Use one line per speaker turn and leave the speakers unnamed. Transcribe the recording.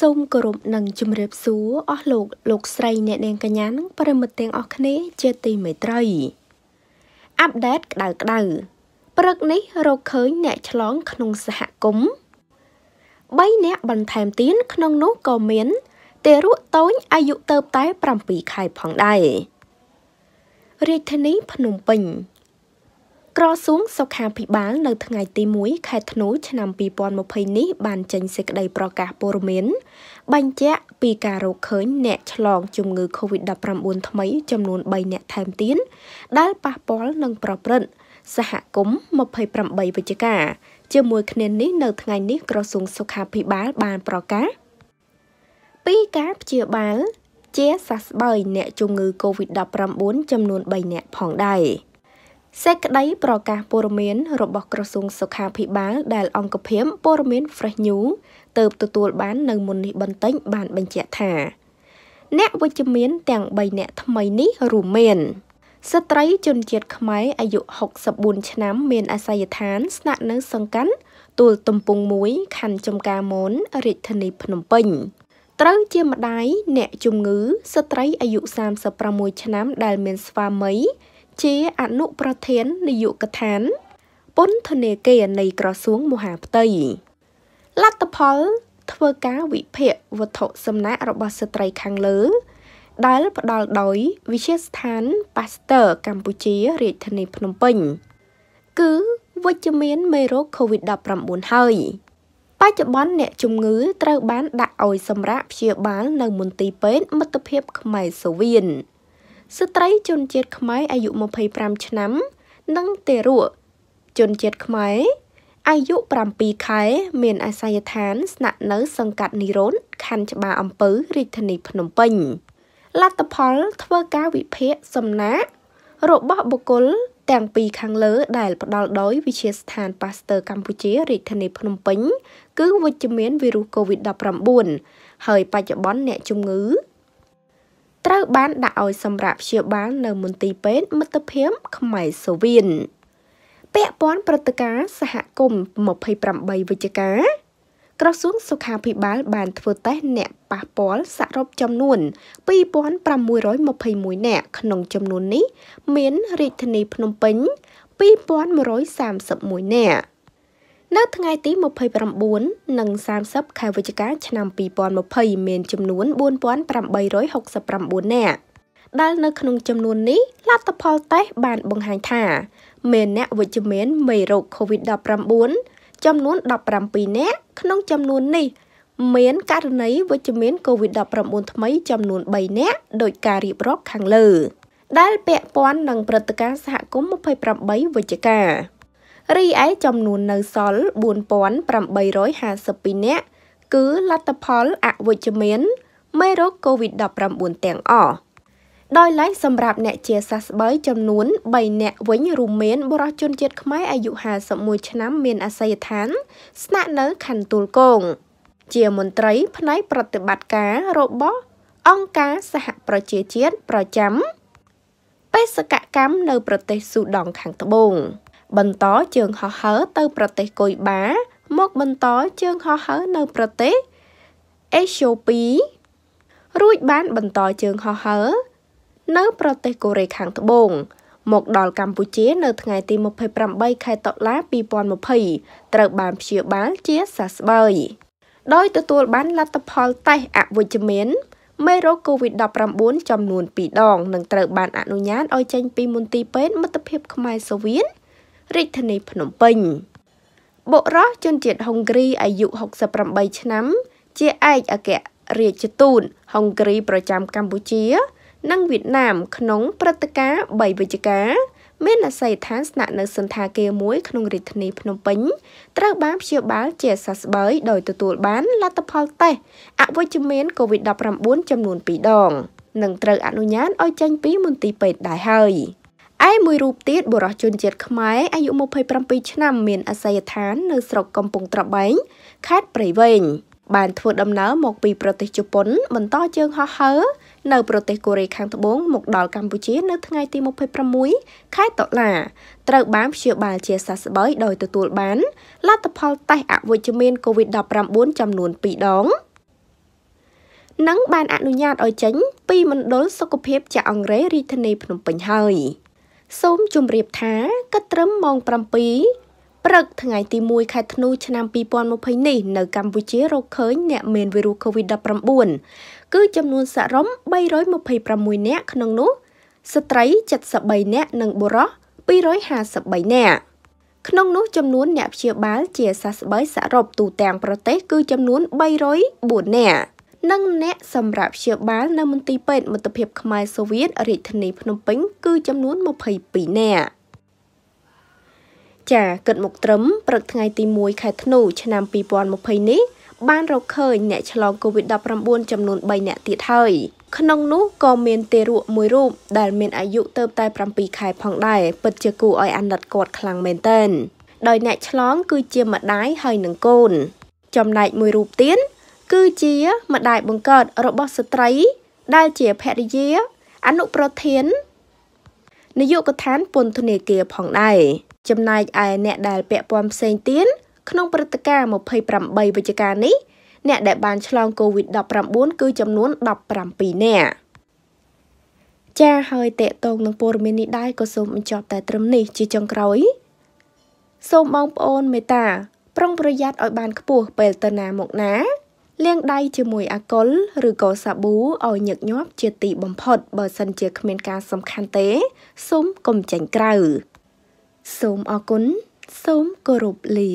សូមគោរពនិងជម្រាបសួរអស់លោកលោកស្រីអ្នកនាងកញ្ញានិងប្រិមិត្តទាំងអស់គ្នា ជាទីមេត្រីអាប់ដេតក្តៅក្តៅព្រឹកនេះរកឃើញអ្នកឆ្លងក្នុងសហគមន៍3អ្នកបន្ថែមទៀតក្នុងនោះក៏មានតេរុតូនអាយុទៅតែ7ខែផងដែររាជធានីភ្នំពេញក្រសួងសុខាភិបាលនៅថ្ងៃទី1ខែធ្នូឆ្នាំ2020នេះបានចេញសេចក្តីប្រកាសព័ត៌មានបញ្ជាក់ពីការរកឃើញអ្នកឆ្លងជំងឺ Covid-19 ថ្មីចំនួន3អ្នកថែមទៀតដែលប៉ះពាល់នឹងប្រព្រឹត្តសហគមន៍28វិច្ឆិកាជាមួយគ្នានេះនៅថ្ងៃនេះក្រសួងសុខាភិបាលបានប្រកាសពីការព្យាបាលជាសះស្បើយអ្នកជំងឺ Covid-19 ចំនួន3អ្នកផងដែរ។សេចក្តីប្រកាសព័ត៌មានរបស់ក្រសួងសុខាភិបាលដែលអង្គភិមព័ត៌មាន Fresh New ទៅទទួលបាននៅមុននេះបន្តិចបានបញ្ជាក់ថាអ្នកវិជ្ជមានទាំង3អ្នកថ្មីនេះរួមមានស្ត្រីជនជាតិខ្មែរអាយុ64ឆ្នាំមានអាសយដ្ឋានស្នាក់នៅសង្កាន់ទួលទំពង់1ខណ្ឌចំការមនរាជធានីភ្នំពេញ ត្រូវជាម្ដាយអ្នកជំងឺស្ត្រីអាយុ36ឆ្នាំដែលមានស្វាមីជាអនុប្រធាននាយកដ្ឋានពន្ធនាគារនៃក្រសួងមហាផ្ទៃលទ្ធផលធ្វើការវិភាគវត្ថុសំណាក់របស់ស្ត្រីខាងលើ ដែលផ្ដល់ដោយវិទ្យាស្ថានប៉ាស្ទ័រកម្ពុជារាជធានីភ្នំពេញ គឺវិជ្ជមានមេរោគ COVID-19 ហើយបច្ចុប្បន្នអ្នកជំងឺត្រូវបានដាក់ឲ្យសម្រាកព្យាបាលនៅមន្ទីរពេទ្យមិត្តភាពខ្មែរសូវៀនស្ត្រីជនជាតិខ្មែរអាយុ25ឆ្នាំ និងទារកជនជាតិខ្មែរអាយុ7ខែមានអាសយដ្ឋាន ស្នាក់នៅ សង្កាត់នីរ៉ូនខណ្ឌច្បារអំពៅរាជធានីភ្នំពេញលទ្ធផលធ្វើការវិភាគសំណាក់របស់បុគ្គលទាំងពីរខាងលើ ដែល ផ្ដល់ដោយវិទ្យាស្ថានប៉ាស្ទ័រកម្ពុជារាជធានីភ្នំពេញគឺវិជ្ជមានវីរុស COVID-19 ហើយបច្ចុប្បន្នអ្នកជំងឺត្រូវបានដាក់ឲ្យសម្រាប់ព្យាបាលនៅមន្ទីរពេទ្យមិត្តភាពខ្មែរសូវៀនពាក់ព័ន្ធព្រឹត្តិការណ៍សហគមន៍28វិច្ឆិកាក្រសួងសុខាភិបាល បានធ្វើតេស្តអ្នកប៉ះពាល់សរុបចំនួន2621នាក់ក្នុងចំនួននេះមានរាជធានីភ្នំពេញ2131នាក់នៅថ្ងៃទី29និង30ខែវិច្ឆិកាឆ្នាំ2020មានចំនួន4869នាក់ដែលនៅក្នុងចំនួននេះលទ្ធផលតេស្តបានបង្ហាញថា មាន អ្នកវិជ្ជមានមេរោគ COVID-19 ចំនួន17នាក់ក្នុងចំនួននេះមានករណីវិជ្ជមាន COVID-19 ថ្មីចំនួន3នាក់ដោយការរៀបរាប់ខាងលើ ដែលពាក់ព័ន្ធនឹងព្រឹត្តិការណ៍សហគមន៍28វិច្ឆិការីឯចំនួននៅសល់4852នាក់គឺលទ្ធផលអវិជ្ជមានមេរោគ COVID-19 ទាំងអស់ដោយឡែកសម្រាប់អ្នកជាសះស្បើយចំនួន3នាក់វិញរួមមានបរិជនជាតិខ្មែរអាយុ51ឆ្នាំមានអាសយដ្ឋាន ស្នាក់នៅខណ្ឌទួលគងជាមន្ត្រីផ្នែកប្រតិបត្តិការរបស់ អង្គការសហប្រជាជាតិប្រចាំបេសកកម្មនៅប្រទេសស៊ូដង់ខាងត្បូង។បន្តជើងហោះហើរទៅ ប្រទេសកុយបាមកបន្តជើងហោះហើរនៅប្រទេសអេស្យូពីរួចបានបន្តជើងហោះហើរនៅ ប្រទេសកូរ៉េខាងត្បូងមកដល់កម្ពុជា នៅថ្ងៃទី28ខែតុលា2020ត្រូវបានព្យាបាលជាសះស្បើយដោយ ទទួលបានលទ្ធផលតេស្តអវិជ្ជមានមេរោគ COVID-19 ចំនួន2ដងនិងត្រូវ បានអនុញ្ញាតឲ្យចេញ ពីមន្ទីរពេទ្យមិត្តភាពខ្មែរសូវៀតរាជធានីភ្នំពេញបុរសជនជាតិហុងគ្រីអាយុ68ឆ្នាំ ជាឯកអគ្គរាជទូតហុងគ្រីប្រចាំកម្ពុជា និងវៀតណាម ក្នុងព្រឹត្តិការណ៍3វិច្ឆិកាមានអាស័យដ្ឋានស្នាក់នៅសន្តាគារមួយក្នុងរាជធានីភ្នំពេញត្រូវបានព្យាបាលជាសះស្បើយដោយទទួលបានលទ្ធផលតេស្តអវិជ្ជមាន COVID-19 ចំនួន2ដង និងត្រូវអនុញ្ញាតឲ្យចេញពីមន្ទីរពេទ្យដែរហើយឯមួយរូបទៀតបុរសជនជាតិខ្មែរអាយុ27ឆ្នាំមានអាសយដ្ឋាន នៅស្រុកកំពង់ត្របែងខេត្តព្រៃវែងបានធ្វើដំណើរមកពីប្រទេសជប៉ុនបន្តជើងហោះហើរនៅប្រទេសកូរ៉េខាងត្បូងមកដល់កម្ពុជា នៅថ្ងៃទី26ខែតុលា ត្រូវបានព្យាបាលជាសះស្បើយដោយទទួល បានលទ្ធផលតេស្តអវិជ្ជមាន COVID-19 ចំនួន2ដងនិងបានអនុញ្ញាតឲ្យចេញ ពីមណ្ឌលសុខភាព ចាក់អង្រេរាជធានីភ្នំពេញហើយ។សូមជម្រាបថាកិត្តិត្រឹមម៉ោង7ព្រឹកថ្ងៃទី1ខែធ្នូ ឆ្នាំ2020នេះនៅកម្ពុជារកឃើញអ្នកមានវីរុស COVID-19 គឺចំនួនសរុប326នាក់ក្នុងនោះ ស្ត្រី73នាក់និងបុរស253នាក់ក្នុងនោះចំនួនអ្នកព្យាបាល ជាសះស្បើយសរុបទូទាំងប្រទេស គឺចំនួន304នាក់និងអ្នកសម្រាប់ព្យាបាលនៅមន្ទីរពេទ្យមិត្តភាពខ្មែរសូវៀតរាជធានីភ្នំពេញ គឺចំនួន22នាក់ចាគិតមកត្រឹមព្រឹកថ្ងៃទី1ខែធ្នូឆ្នាំ2020នេះបានរកឃើញអ្នកឆ្លង COVID-19 ចំនួន3នាក់ទៀតហើយក្នុងនោះក៏មានទារកមួយរូបដែលមានអាយុទៅ តែ7ខែផងដែរពិតជាគួរឲ្យអាណិតគាត់ខ្លាំងមែនទែនដោយអ្នកឆ្លង គឺជាម្ដាយហើយនឹងកូន ចំណែកមួយរូបទៀតគឺជា ម្ដាយបង្កើតរបស់ស្ត្រីដែលជាភរិយាអនុប្រធាននាយកដ្ឋានពន្ធនាគារផងដែរចំណែកឯអ្នកដែល ពាក់ព័ន្ធផ្សេងទៀតក្នុងព្រឹត្តិការណ៍28វិច្ឆិកានេះអ្នកដែលបានឆ្លង COVID-19 គឺចំនួន17នាក់ចាហើយតេតងនឹងព័ត៌មាននេះដែរក៏សូមបញ្ចប់តែត្រឹមនេះជាចុងក្រោយ សូមបងប្អូនមេត្តាប្រុងប្រយ័ត្នឲ្យបានខ្ពស់ពេលទៅណាមកណាលាងដៃជាមួយអាកុលឬក៏សាប៊ូឲ្យញឹកញាប់ជាទីបំផុតបើសិនជាគ្មានការសំខាន់ទេសូមកុំចាញ់ក្រៅសូមអរគុណសូមគោរពលា